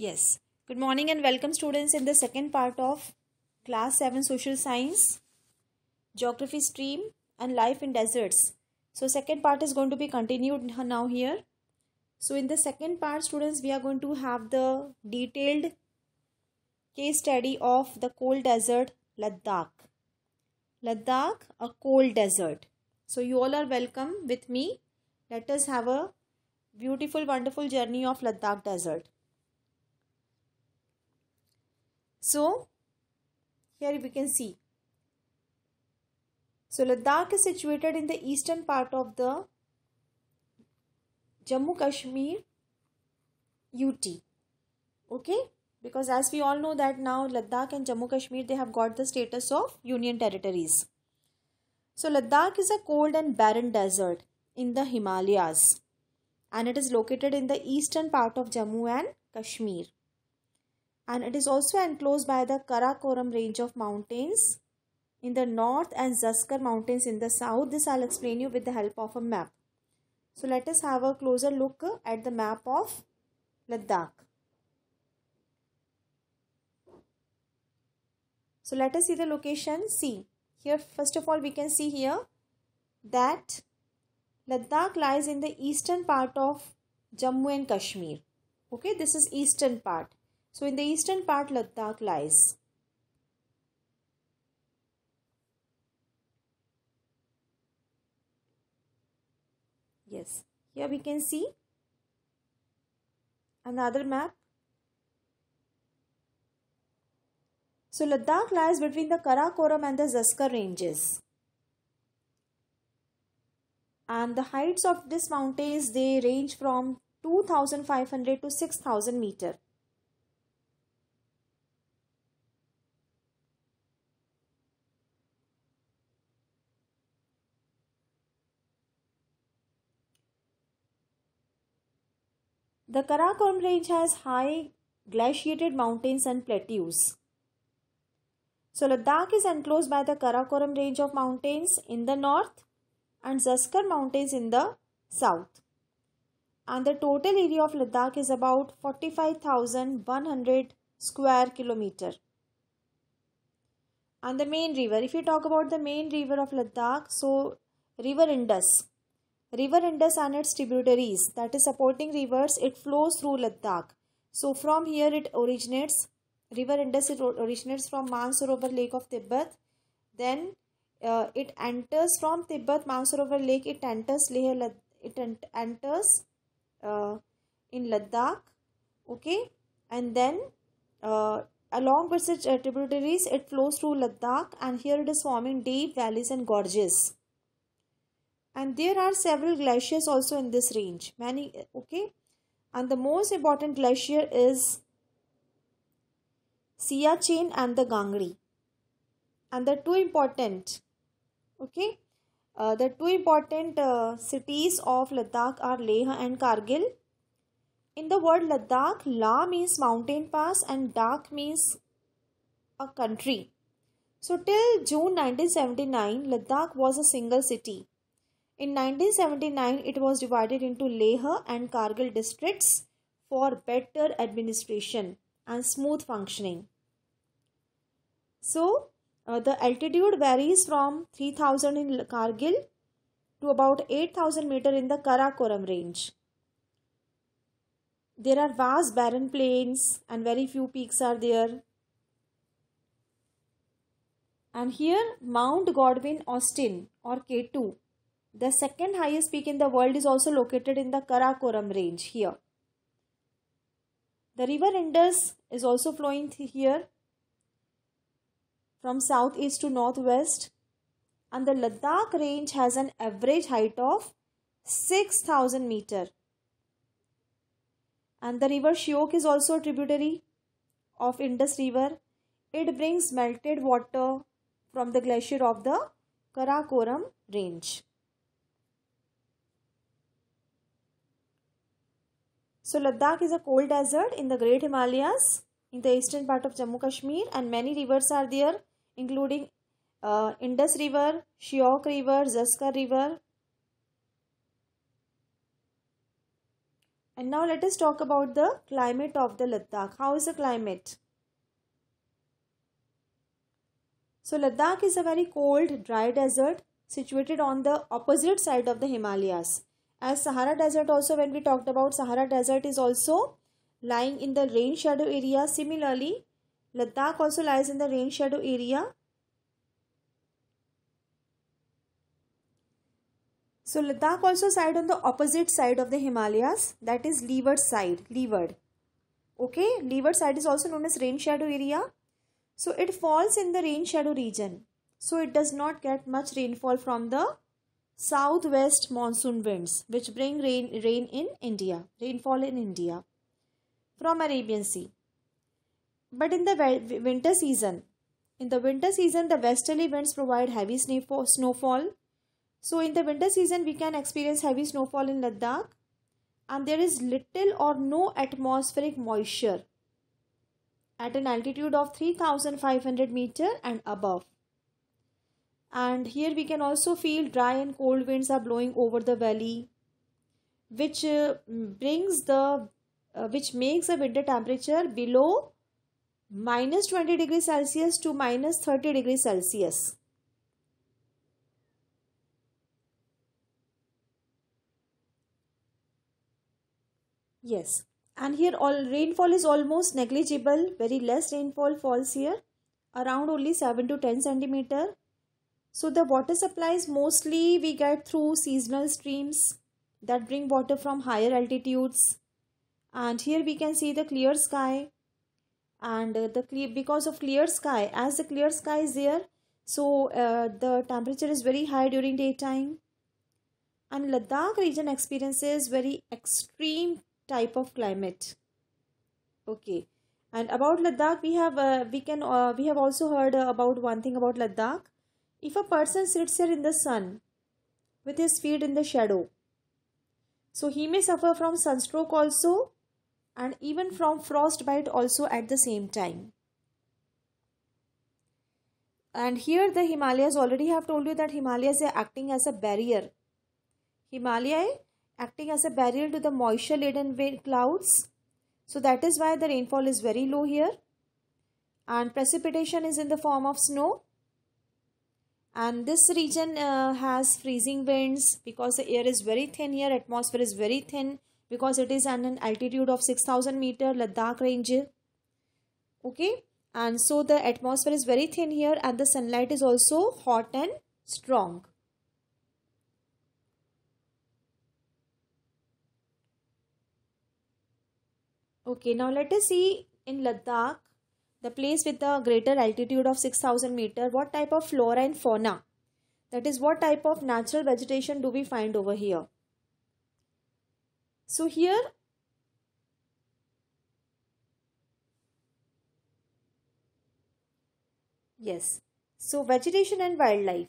Yes. Good morning and welcome students in the second part of class 7 social science, geography stream and life in deserts. So second part is going to be continued now here. So in the second part students we are going to have the detailed case study of the cold desert Ladakh. Ladakh a cold desert. So you all are welcome with me. Let us have a beautiful wonderful journey of Ladakh desert. So, here we can see. So, Ladakh is situated in the eastern part of the Jammu Kashmir UT. Okay, because as we all know that now Ladakh and Jammu Kashmir they have got the status of union territories. So, Ladakh is a cold and barren desert in the Himalayas and it is located in the eastern part of Jammu and Kashmir and it is also enclosed by the Karakoram range of mountains in the north and Zaskar mountains in the south. This I'll explain you with the help of a map. So let us have a closer look at the map of Ladakh. So let us see the location C. Here first of all we can see here that Ladakh lies in the eastern part of Jammu and Kashmir. Okay, this is eastern part so in the eastern part Ladakh lies. Yes, here we can see another map. So Ladakh lies between the Karakoram and the Zaskar ranges. And the heights of these mountains they range from 2500 to 6000 meter. The Karakoram range has high glaciated mountains and plateaus. So Ladakh is enclosed by the Karakoram range of mountains in the north and Zaskar mountains in the south. And the total area of Ladakh is about 45,100 square kilometer. And the main river, if you talk about the main river of Ladakh, so river Indus River Indus and its tributaries, that is supporting rivers, it flows through Ladakh. So from here it originates, River Indus it originates from Mansarovar Lake of Tibet. Then uh, it enters from Tibet, Mansarovar Lake, it enters Leh, it enters uh, in Ladakh, okay. And then uh, along with its uh, tributaries, it flows through Ladakh and here it is forming deep valleys and gorges and there are several glaciers also in this range many okay and the most important glacier is Siachen and the Gangri and the two important okay uh, the two important uh, cities of Ladakh are Leh and Kargil in the word Ladakh La means mountain pass and Dak means a country so till June 1979 Ladakh was a single city in 1979, it was divided into Leh and Kargil districts for better administration and smooth functioning. So, uh, the altitude varies from 3000 in Kargil to about 8000 meter in the Karakoram range. There are vast barren plains and very few peaks are there. And here Mount Godwin Austin or K2 the second highest peak in the world is also located in the Karakoram range here. The river Indus is also flowing here from southeast to northwest and the Ladakh range has an average height of 6000 meter. And the river Shiok is also a tributary of Indus river. It brings melted water from the glacier of the Karakoram range. So Ladakh is a cold desert in the Great Himalayas in the eastern part of Jammu Kashmir and many rivers are there including uh, Indus River, Shiok River, Zaskar River. And now let us talk about the climate of the Ladakh. How is the climate? So Ladakh is a very cold, dry desert situated on the opposite side of the Himalayas as Sahara Desert also when we talked about Sahara Desert is also lying in the rain shadow area. Similarly, Ladakh also lies in the rain shadow area. So Ladakh also side on the opposite side of the Himalayas that is leeward side, leeward. Okay, leeward side is also known as rain shadow area. So it falls in the rain shadow region. So it does not get much rainfall from the southwest monsoon winds which bring rain, rain in India, rainfall in India from Arabian Sea. But in the winter season, in the winter season, the westerly winds provide heavy snowfall. So in the winter season, we can experience heavy snowfall in Ladakh and there is little or no atmospheric moisture at an altitude of 3500 meter and above and here we can also feel dry and cold winds are blowing over the valley which uh, brings the uh, which makes the winter temperature below minus 20 degrees celsius to minus 30 degrees celsius yes and here all rainfall is almost negligible very less rainfall falls here around only 7 to 10 centimeter so the water supplies mostly we get through seasonal streams that bring water from higher altitudes. And here we can see the clear sky. And uh, the clear, because of clear sky, as the clear sky is there, so uh, the temperature is very high during daytime. And Ladakh region experiences very extreme type of climate. Okay and about ladakh we have uh, we can uh, we have also heard uh, about one thing about ladakh if a person sits here in the sun with his feet in the shadow, so he may suffer from sunstroke also and even from frostbite also at the same time. And here the Himalayas already have told you that Himalayas are acting as a barrier. Himalaya acting as a barrier to the moisture laden clouds. So that is why the rainfall is very low here. And precipitation is in the form of snow and this region uh, has freezing winds because the air is very thin here atmosphere is very thin because it is at an altitude of 6000 meter ladakh range okay and so the atmosphere is very thin here and the sunlight is also hot and strong okay now let us see in ladakh the place with the greater altitude of 6000 meter what type of flora and fauna that is what type of natural vegetation do we find over here so here yes so vegetation and wildlife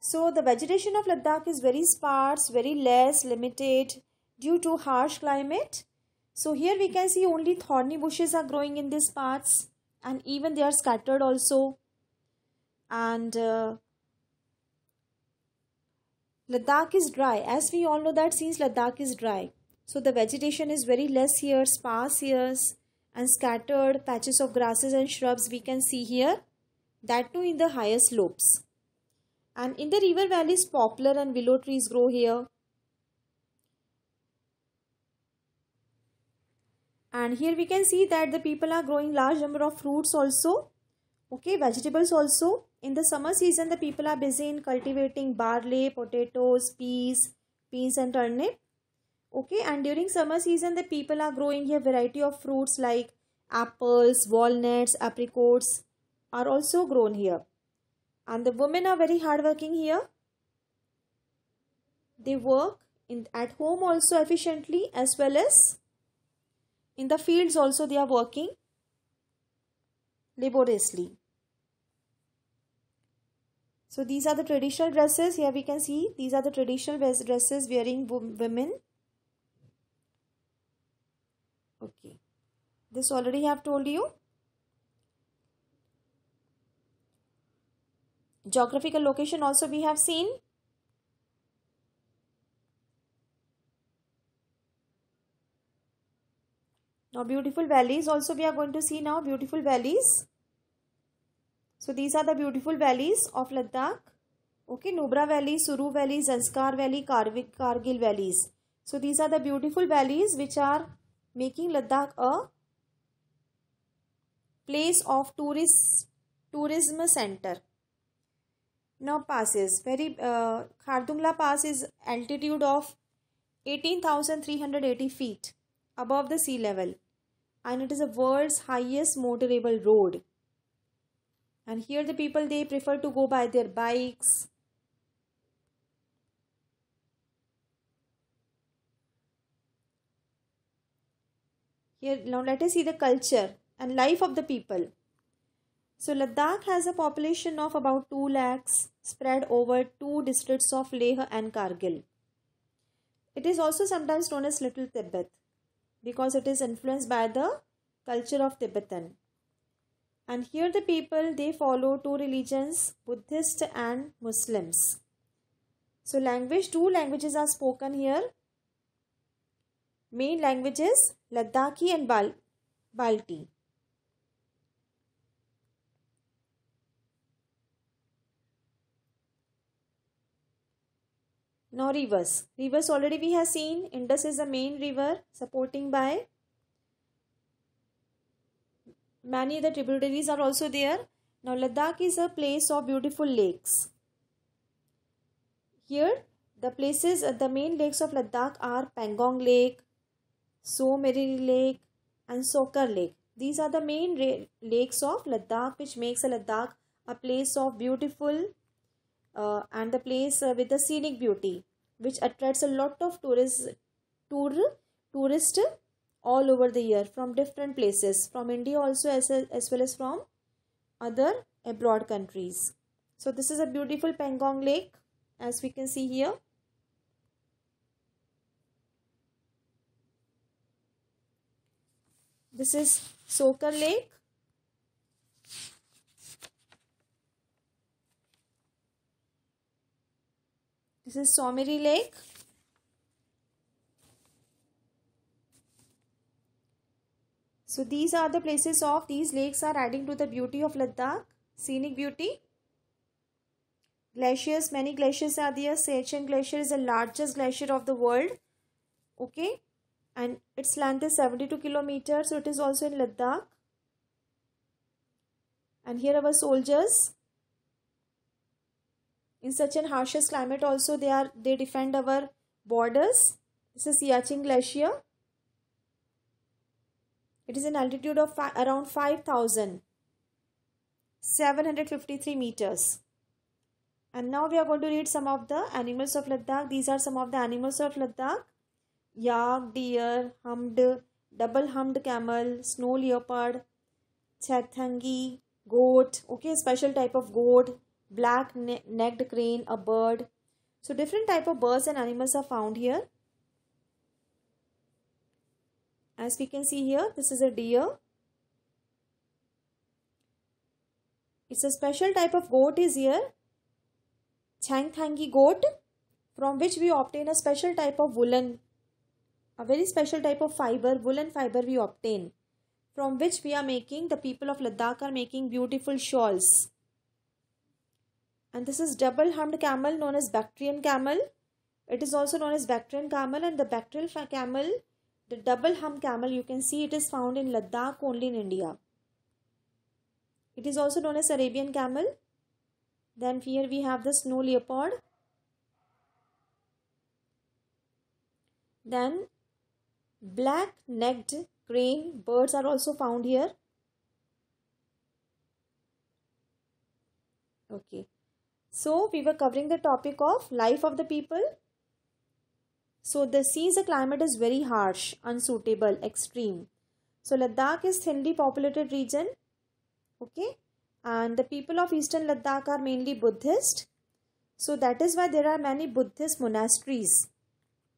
so the vegetation of ladakh is very sparse very less limited due to harsh climate so here we can see only thorny bushes are growing in these parts and even they are scattered also. And uh, Ladakh is dry. As we all know that since Ladakh is dry, so the vegetation is very less here, sparse here and scattered patches of grasses and shrubs we can see here. That too in the higher slopes. And in the river valleys, poplar and willow trees grow here. and here we can see that the people are growing large number of fruits also okay vegetables also in the summer season the people are busy in cultivating barley potatoes peas beans and turnip okay and during summer season the people are growing here variety of fruits like apples walnuts apricots are also grown here and the women are very hardworking here they work in at home also efficiently as well as in the fields also they are working laboriously so these are the traditional dresses here we can see these are the traditional dresses wearing women okay this already I have told you geographical location also we have seen Now beautiful valleys also we are going to see now beautiful valleys. So these are the beautiful valleys of Ladakh. Okay, Nubra Valley, Suru Valley, Zanskar Valley, Karvik, Kargil valleys. So these are the beautiful valleys which are making Ladakh a place of tourist tourism center. Now passes very uh, Pass is altitude of 18,380 feet above the sea level and it is the world's highest motorable road and here the people they prefer to go by their bikes here now let us see the culture and life of the people so Ladakh has a population of about 2 lakhs spread over two districts of Leh and Kargil. It is also sometimes known as Little Tibet because it is influenced by the culture of Tibetan. And here the people they follow two religions, Buddhist and Muslims. So language, two languages are spoken here. Main languages Ladakhi and Bal Balti. Now rivers. Rivers already we have seen. Indus is the main river supporting by many other tributaries are also there. Now Ladakh is a place of beautiful lakes. Here the places, uh, the main lakes of Ladakh are Pangong Lake, Somerari Lake and Sokar Lake. These are the main lakes of Ladakh which makes Ladakh a place of beautiful uh, and the place uh, with the scenic beauty which attracts a lot of tourists tour tourists all over the year from different places from india also as, as well as from other abroad countries so this is a beautiful pangong lake as we can see here this is Sokar Lake This is Someri Lake. So these are the places of these lakes are adding to the beauty of Ladakh. Scenic beauty. Glaciers, many glaciers are there. Sechen glacier is the largest glacier of the world. Okay. And its length is 72 kilometers. So it is also in Ladakh. And here our soldiers in such an harshest climate also they are they defend our borders this is Siachen glacier it is an altitude of fi around 5753 meters and now we are going to read some of the animals of Ladakh these are some of the animals of Ladakh yak deer Humped, double Humped camel snow leopard chathangi goat okay special type of goat black ne necked crane, a bird. So different type of birds and animals are found here. As we can see here, this is a deer. It's a special type of goat is here. Changthangi goat from which we obtain a special type of woolen. A very special type of fiber, woolen fiber we obtain. From which we are making, the people of Ladakh are making beautiful shawls and this is double humped camel known as Bactrian camel. It is also known as Bactrian camel and the Bactrian camel, the double humped camel, you can see it is found in Ladakh only in India. It is also known as Arabian camel. Then here we have the snow leopard. Then black necked crane birds are also found here. Okay. So we were covering the topic of life of the people. So the seas climate is very harsh, unsuitable, extreme. So Ladakh is thinly populated region. Okay. And the people of eastern Ladakh are mainly Buddhist. So that is why there are many Buddhist monasteries.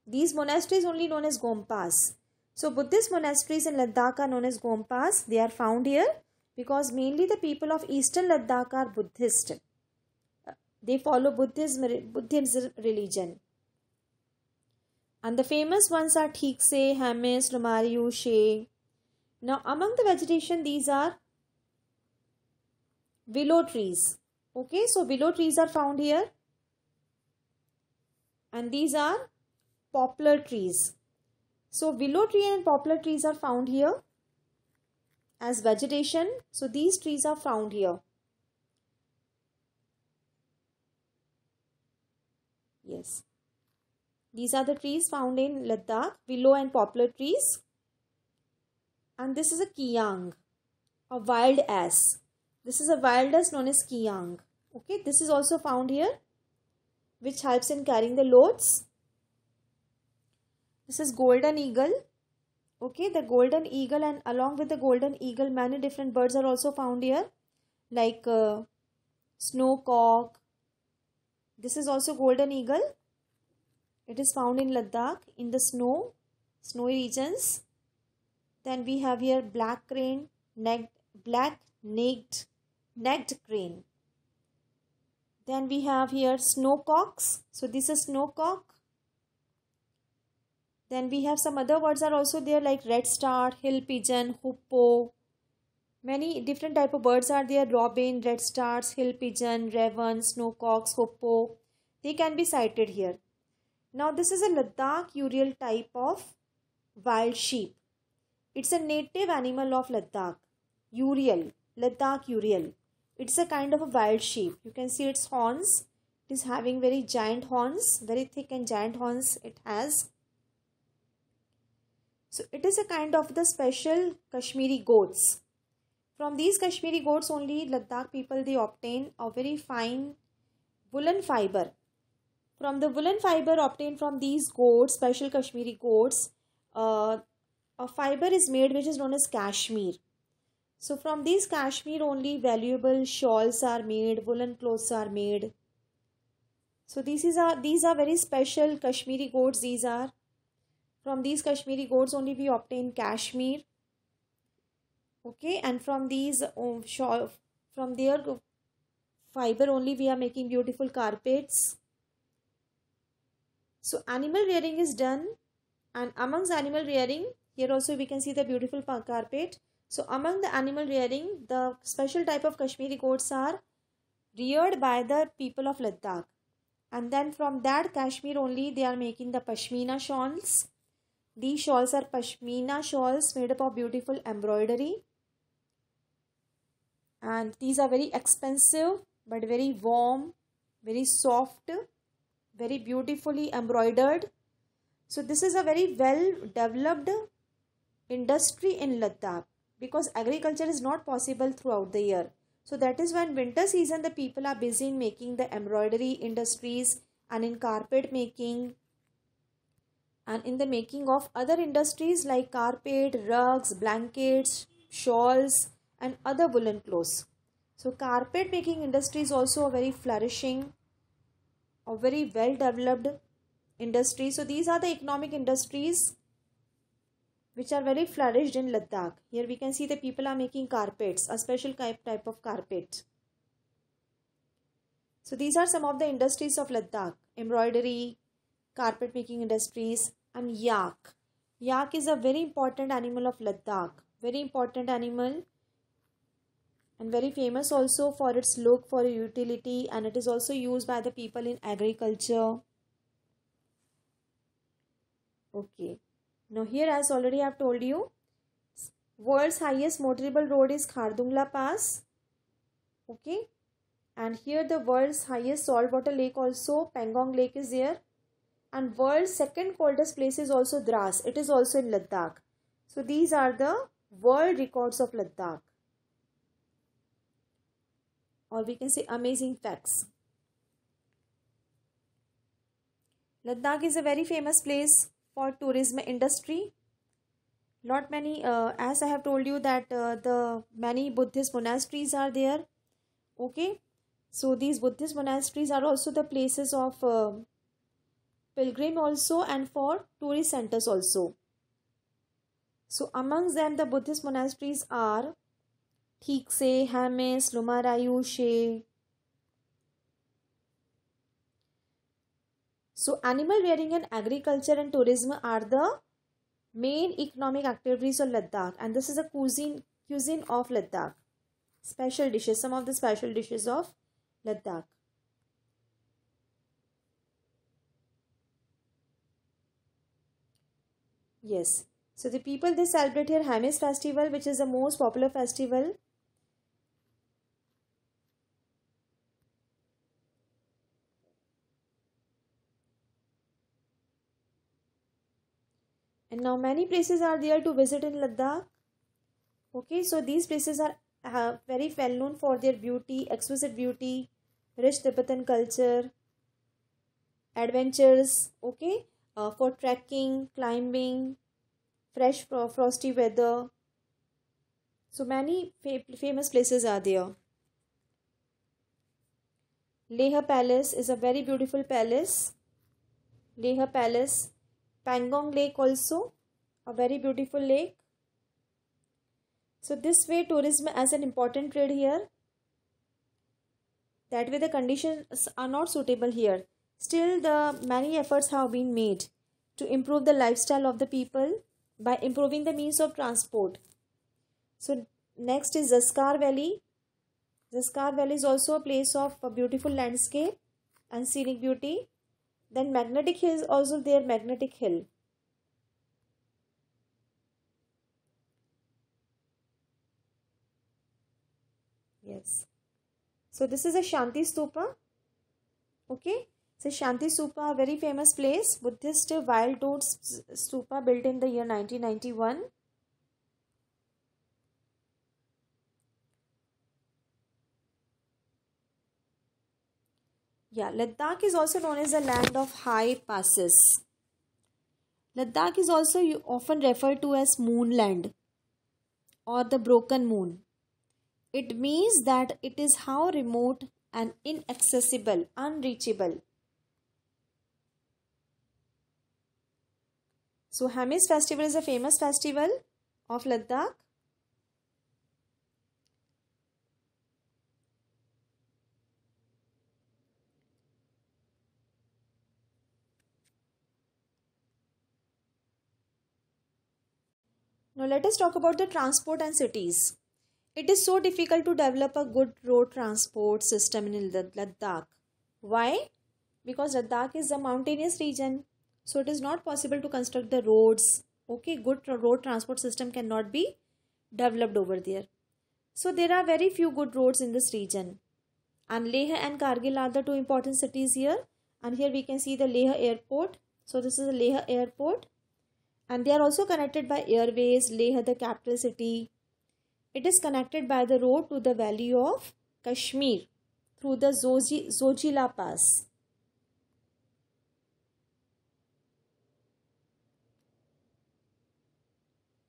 These monasteries only known as Gompas. So Buddhist monasteries in Ladakh are known as Gompas. They are found here because mainly the people of eastern Ladakh are Buddhist. They follow Buddhism, Buddhism religion. And the famous ones are Thikse, Hamis, Lumariu, She. Now, among the vegetation, these are willow trees. Okay, so willow trees are found here. And these are poplar trees. So, willow tree and poplar trees are found here as vegetation. So, these trees are found here. These are the trees found in Ladakh, willow and poplar trees. And this is a kiang, a wild ass. This is a wild ass known as kiang. Okay, this is also found here, which helps in carrying the loads. This is golden eagle. Okay, the golden eagle and along with the golden eagle, many different birds are also found here, like uh, snow cock. This is also golden eagle it is found in Ladakh in the snow, snowy regions. Then we have here black crane, neck, black necked, necked crane. Then we have here snowcocks. So this is snowcock. Then we have some other words are also there like red star, hill pigeon, hoopoe. Many different type of birds are there. Robin, red stars, hill pigeon, raven, snowcocks, hoopoe. They can be cited here. Now, this is a Ladakh Uriel type of wild sheep. It's a native animal of Ladakh, Uriel, Ladakh Uriel. It's a kind of a wild sheep. You can see its horns. It is having very giant horns, very thick and giant horns it has. So it is a kind of the special Kashmiri goats. From these Kashmiri goats only Ladakh people they obtain a very fine woolen fiber from the woolen fiber obtained from these goats, special Kashmiri goats, uh, a fiber is made which is known as Kashmir. So from these Kashmir only valuable shawls are made, woolen clothes are made. So these is are these are very special Kashmiri goats. These are from these Kashmiri goats only we obtain Kashmir. Okay, and from these um, shawl from their fiber only we are making beautiful carpets. So animal rearing is done and amongst animal rearing here also we can see the beautiful carpet. So among the animal rearing the special type of Kashmiri goats are reared by the people of Ladakh and then from that Kashmir only they are making the Pashmina shawls. These shawls are Pashmina shawls made up of beautiful embroidery and these are very expensive but very warm, very soft very beautifully embroidered. So this is a very well developed industry in Ladakh because agriculture is not possible throughout the year. So that is when winter season the people are busy in making the embroidery industries and in carpet making and in the making of other industries like carpet, rugs, blankets, shawls and other woolen clothes. So carpet making industry is also a very flourishing a very well developed industry. So these are the economic industries which are very flourished in Ladakh. Here we can see the people are making carpets, a special type, type of carpet. So these are some of the industries of Ladakh. Embroidery, carpet making industries and yak. Yak is a very important animal of Ladakh. Very important animal and very famous also for its look for utility and it is also used by the people in agriculture okay now here as already i have told you world's highest motorable road is khardungla pass okay and here the world's highest saltwater lake also pangong lake is there and world's second coldest place is also Dras. It is also in Ladakh. So these are the world records of Ladakh or we can say amazing facts. Ladakh is a very famous place for tourism industry. Not many, uh, as I have told you that uh, the many Buddhist monasteries are there. Okay, so these Buddhist monasteries are also the places of uh, pilgrim also and for tourist centers also. So amongst them the Buddhist monasteries are ठीक Hames हैमेस she So animal rearing and agriculture and tourism are the main economic activities of Ladakh and this is a cuisine cuisine of Ladakh. Special dishes, some of the special dishes of Ladakh. Yes. So the people they celebrate here Hames festival which is the most popular festival and now many places are there to visit in Ladakh okay so these places are uh, very well known for their beauty exquisite beauty rich Tibetan culture adventures okay uh, for trekking climbing fresh frosty weather so many fa famous places are there Leha Palace is a very beautiful palace Leha Palace Pangong Lake also, a very beautiful lake. So this way tourism as an important trade here. That way the conditions are not suitable here. Still the many efforts have been made to improve the lifestyle of the people by improving the means of transport. So next is Zaskar Valley. Zaskar Valley is also a place of a beautiful landscape and scenic beauty. Then magnetic Hill is also their magnetic hill. Yes. So this is a Shanti Stupa. Okay. So Shanti Stupa, very famous place. Buddhist wild toad stupa built in the year 1991. Yeah, Ladakh is also known as the land of high passes. Ladakh is also often referred to as moonland or the broken moon. It means that it is how remote and inaccessible, unreachable. So Hamis festival is a famous festival of Ladakh. Now let us talk about the transport and cities. It is so difficult to develop a good road transport system in Ladakh. Why? Because Ladakh is a mountainous region. So it is not possible to construct the roads. Okay, good road transport system cannot be developed over there. So there are very few good roads in this region. And Leh and Kargil are the two important cities here. And here we can see the Leh airport. So this is the Leh airport and they are also connected by airways Leh the capital city it is connected by the road to the valley of Kashmir through the Zoji, Zojila Pass.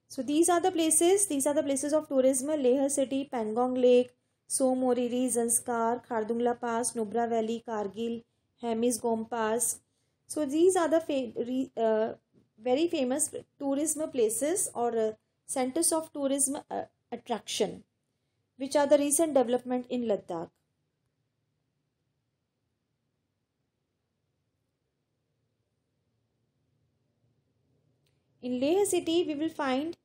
So these are the places, these are the places of tourism, Leh city, Pangong Lake, Somoriri, Zanskar, Khardungla Pass, Nubra Valley, Kargil, Hemis Gom Pass. So these are the uh, very famous tourism places or uh, centers of tourism uh, attraction which are the recent development in ladakh in leh city we will find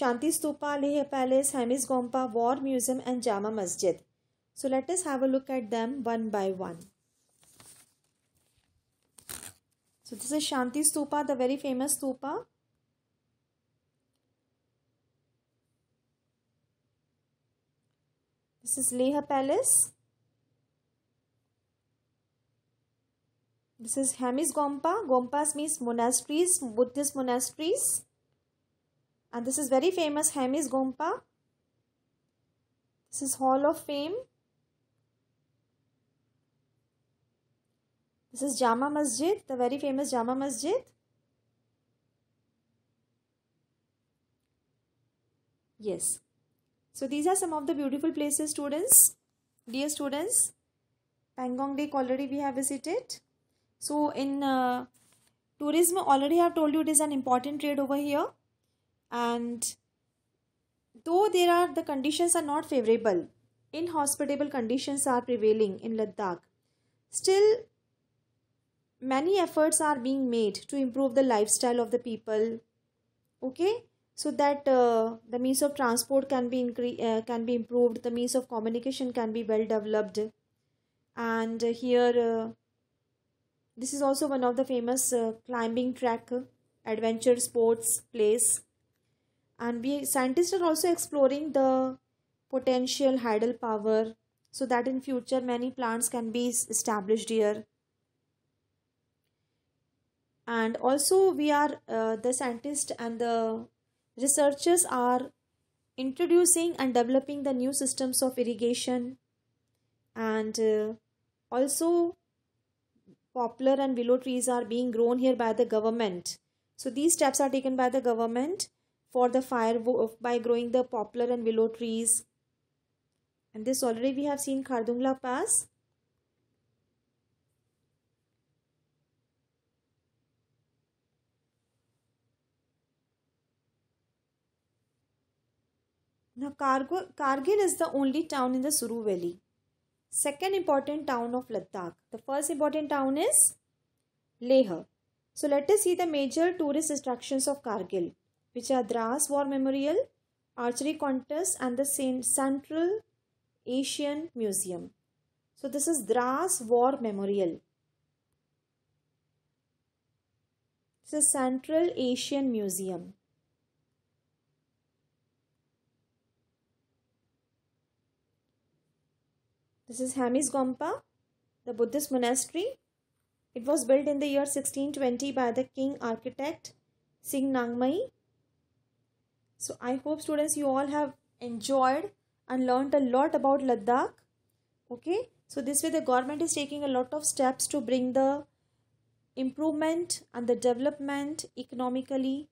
shanti stupa leh palace hamis gompa war museum and jama masjid so let us have a look at them one by one So this is Shanti Stupa, the very famous stupa. This is Leh Palace. This is Hamis Gompa. Gompas means monasteries, Buddhist monasteries. And this is very famous Hamis Gompa. This is Hall of Fame. This is Jama Masjid, the very famous Jama Masjid. Yes. So these are some of the beautiful places students. Dear students, Pangong Lake already we have visited. So in uh, tourism already I have told you it is an important trade over here. And though there are the conditions are not favorable, inhospitable conditions are prevailing in Ladakh. Still many efforts are being made to improve the lifestyle of the people okay so that uh, the means of transport can be incre- uh, can be improved the means of communication can be well developed and here uh, this is also one of the famous uh, climbing track adventure sports place and we scientists are also exploring the potential hydel power so that in future many plants can be established here and also we are uh, the scientists and the researchers are introducing and developing the new systems of irrigation and uh, also poplar and willow trees are being grown here by the government so these steps are taken by the government for the fire by growing the poplar and willow trees and this already we have seen Khardungla Pass Now Kargil, Kargil is the only town in the Suru Valley. Second important town of Ladakh. The first important town is Leh. So let us see the major tourist attractions of Kargil, which are Dras War Memorial, Archery Contest and the Central Asian Museum. So this is Dras War Memorial. This is Central Asian Museum. This is Hamis Gompa, the Buddhist monastery. It was built in the year 1620 by the king architect Singh Nangmai. So I hope students you all have enjoyed and learned a lot about Ladakh. Okay. So this way the government is taking a lot of steps to bring the improvement and the development economically,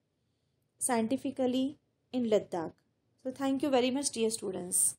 scientifically in Ladakh. So thank you very much dear students.